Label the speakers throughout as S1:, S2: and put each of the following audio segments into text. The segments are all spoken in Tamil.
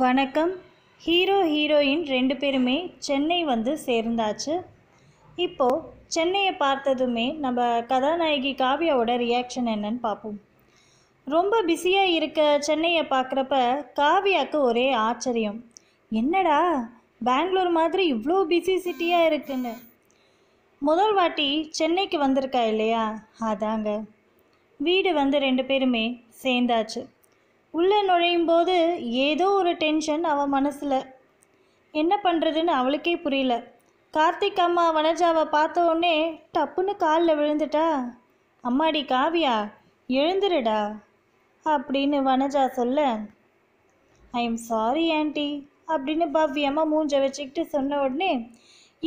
S1: வணக்கம் ஹீரோ ஹீரோயின் ரெண்டு பேருமே சென்னை வந்து சேர்ந்தாச்சு இப்போது சென்னையை பார்த்ததுமே நம்ம கதாநாயகி காவியாவோட ரியாக்ஷன் என்னன்னு பார்ப்போம் ரொம்ப பிஸியாக இருக்க சென்னையை பார்க்குறப்ப காவியாவுக்கு ஒரே ஆச்சரியம் என்னடா பெங்களூர் மாதிரி இவ்வளோ பிஸி சிட்டியாக இருக்குன்னு முதல் வாட்டி சென்னைக்கு வந்திருக்கா இல்லையா அதாங்க வீடு வந்து ரெண்டு பேருமே சேர்ந்தாச்சு உள்ளே நுழையும் போது ஏதோ ஒரு டென்ஷன் அவன் மனசில் என்ன பண்ணுறதுன்னு அவளுக்கே புரியல கார்த்திக் அம்மா வனஜாவை பார்த்த உடனே டப்புன்னு காலில் விழுந்துட்டா அம்மாடி காவியா எழுந்துருடா அப்படின்னு வனஜா சொல்ல ஐ எம் சாரி ஆண்டி அப்படின்னு பவ்யமாக மூஞ்ச வச்சுக்கிட்டு சொன்ன உடனே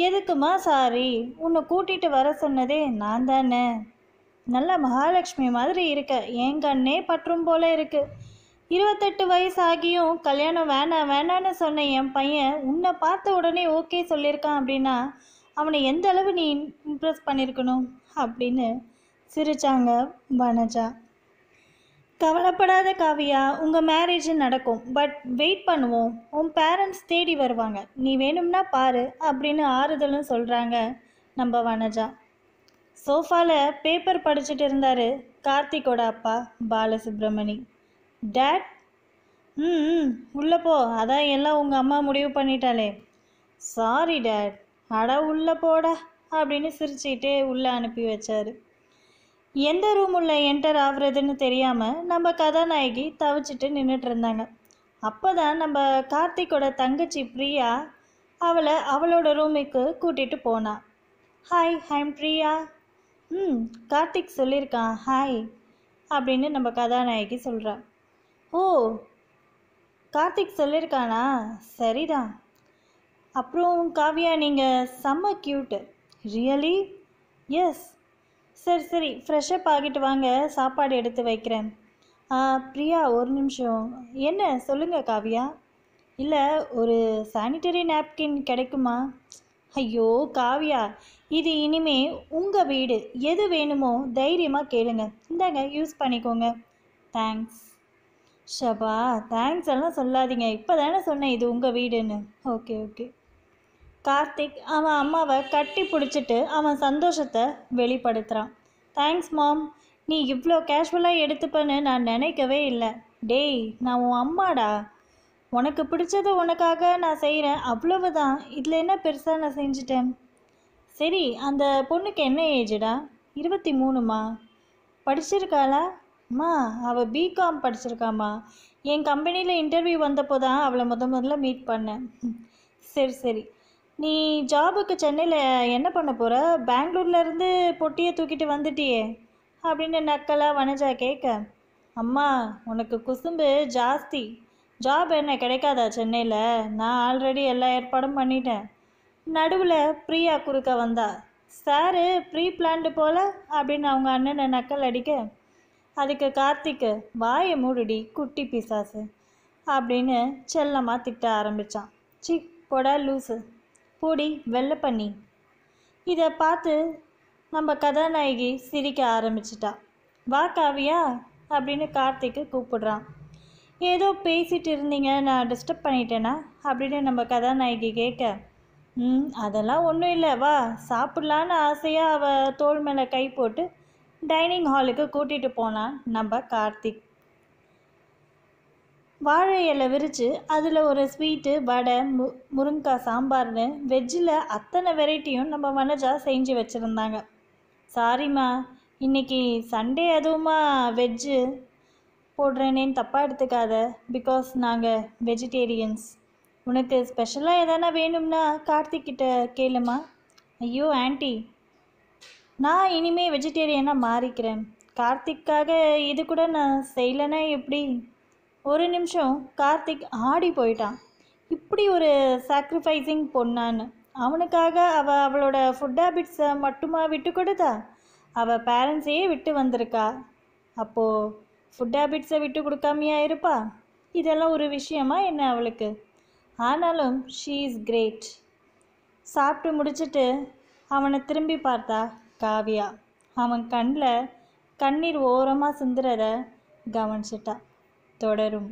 S1: எதுக்குமா சாரி உன்னை கூட்டிகிட்டு வர சொன்னதே நான் தானே நல்ல மகாலட்சுமி மாதிரி இருக்க என் கண்ணே பற்றும் போல இருக்குது இருபத்தெட்டு வயசு ஆகியும் கல்யாணம் வேணாம் வேணான்னு சொன்ன என் பையன் உன்னை பார்த்த உடனே ஓகே சொல்லியிருக்கான் அப்படின்னா அவனை எந்த அளவு நீ இம்ப்ரெஸ் பண்ணியிருக்கணும் அப்படின்னு சிரிச்சாங்க வனஜா கவலைப்படாத காவியா உங்கள் மேரேஜ் நடக்கும் பட் வெயிட் பண்ணுவோம் உன் பேரண்ட்ஸ் தேடி வருவாங்க நீ வேணும்னா பாரு அப்படின்னு ஆறுதலும் சொல்கிறாங்க நம்ம வனஜா சோஃபாவில் பேப்பர் படிச்சுட்டு இருந்தார் கார்த்திகோட அப்பா பாலசுப்ரமணி டேட் ம் உள்ளே போ அதான் எல்லாம் உங்கள் அம்மா முடிவு பண்ணிட்டாளே சாரி டேட் அடா உள்ளே போடா அப்படின்னு சிரிச்சுக்கிட்டே உள்ளே அனுப்பி வச்சார் எந்த ரூம் உள்ள என்டர் ஆகுறதுன்னு தெரியாமல் நம்ம கதாநாயகி தவிச்சிட்டு நின்றுட்டு இருந்தாங்க அப்போ தான் நம்ம கார்த்திக்கோட தங்கச்சி பிரியா அவளை அவளோட ரூமுக்கு கூட்டிகிட்டு போனாள் ஹாய் ஹைம் பிரியா ம் கார்த்திக் சொல்லியிருக்கான் ஹாய் அப்படின்னு நம்ம கதாநாயகி சொல்கிறான் ஓ கார்த்திக் சொல்லியிருக்கானா சரிதான் அப்புறம் காவியா நீங்கள் செம்ம க்யூட்டு ரியலி எஸ் சரி சரி ஃப்ரெஷ்ஷப் ஆகிட்டு வாங்க சாப்பாடு எடுத்து வைக்கிறேன் பிரியா ஒரு நிமிஷம் என்ன சொல்லுங்கள் காவியா இல்லை ஒரு சானிட்டரி நாப்கின் கிடைக்குமா ஐயோ காவியா இது இனிமே உங்கள் வீடு எது வேணுமோ தைரியமாக கேளுங்க இந்தாங்க யூஸ் பண்ணிக்கோங்க தேங்க்ஸ் ஷபா தேங்க்ஸ் எல்லாம் சொல்லாதீங்க இப்போ தானே சொன்னேன் இது உங்கள் வீடுன்னு ஓகே ஓகே கார்த்திக் அவன் அம்மாவை கட்டி பிடிச்சிட்டு அவன் சந்தோஷத்தை வெளிப்படுத்துகிறான் தேங்க்ஸ் மாம் நீ இவ்வளோ கேஷுவலாக எடுத்துப்பேன்னு நான் நினைக்கவே இல்லை டேய் நான் உன் அம்மாடா உனக்கு பிடிச்சது உனக்காக நான் செய்கிறேன் அவ்வளவு தான் இதில் என்ன பெருசாக நான் செஞ்சிட்டேன் சரி அந்த பொண்ணுக்கு என்ன ஏஜுடா இருபத்தி மூணுமா படிச்சிருக்காளா அம்மா அவள் பிகாம் படிச்சிருக்காம்மா என் கம்பெனியில் இன்டர்வியூ வந்தப்போ தான் அவளை முத முதல்ல மீட் பண்ணேன் சரி சரி நீ ஜாபுக்கு சென்னையில் என்ன பண்ண போகிற பெங்களூர்லேருந்து பொட்டியை தூக்கிட்டு வந்துட்டியே அப்படின்னு நக்கலாக வனஜா கேட்க அம்மா உனக்கு குசும்பு ஜாஸ்தி ஜாப் என்ன கிடைக்காதா சென்னையில் நான் ஆல்ரெடி எல்லா ஏற்பாடும் பண்ணிட்டேன் நடுவில் பிரியா குறுக்க வந்தா சாரு ப்ரீ பிளான்டு போல் அப்படின்னு அவங்க அண்ணனை நக்கல் அடிக்க அதுக்கு கார்த்திக்கு வாயை மூடுடி குட்டி பிசாசு அப்படின்னு செல்லமாக திட்ட ஆரம்பித்தான் சி கொடா லூசு பூடி வெள்ளை பண்ணி இதை பார்த்து நம்ம கதாநாயகி சிரிக்க ஆரம்பிச்சிட்டா வா காவியா அப்படின்னு கார்த்திக்கு கூப்பிடுறான் ஏதோ பேசிகிட்டு இருந்தீங்க நான் டிஸ்டர்ப் பண்ணிட்டேனா அப்படின்னு நம்ம கதாநாயகி கேட்க ம் அதெல்லாம் ஒன்றும் இல்லை வா சாப்பிட்லான்னு ஆசையாக அவள் தோல் மேலே கை போட்டு டைனிங் ஹாலுக்கு கூட்டிகிட்டு போனான் நம்ம கார்த்திக் வாழை இலை விரித்து அதில் ஒரு ஸ்வீட்டு வடை மு முருங்காய் சாம்பார்னு வெஜ்ஜில் அத்தனை வெரைட்டியும் நம்ம வனஜா செஞ்சு வச்சுருந்தாங்க சாரிம்மா இன்றைக்கி சண்டே அதுவுமா வெஜ்ஜு போடுறேனேன்னு தப்பாக எடுத்துக்காத பிகாஸ் நாங்கள் வெஜிடேரியன்ஸ் உனக்கு ஸ்பெஷலாக எதனா வேணும்னா கார்த்திக் கிட்ட கேளுமா ஐயோ ஆண்டி நான் இனிமே வெஜிடேரியனாக மாறிக்கிறேன் கார்த்திக்காக இது கூட நான் செய்யலைன்னா எப்படி ஒரு நிமிஷம் கார்த்திக் ஆடி போயிட்டான் இப்படி ஒரு சாக்ரிஃபைஸிங் பொண்ணான்னு அவனுக்காக அவள் அவளோட ஃபுட் ஹேபிட்ஸை மட்டுமா விட்டு கொடுத்தா அவள் பேரண்ட்ஸையே விட்டு வந்திருக்கா அப்போது ஃபுட் ஹேபிட்ஸை விட்டு கொடுக்காமையா இருப்பா இதெல்லாம் ஒரு விஷயமா என்ன அவளுக்கு ஆனாலும் ஷீ இஸ் கிரேட் சாப்பிட்டு முடிச்சுட்டு அவனை திரும்பி பார்த்தா காவியா அவன் கண்ணில் கண்ணீர் ஓரமாக சிந்துறத கவனிச்சிட்டா தொடரும்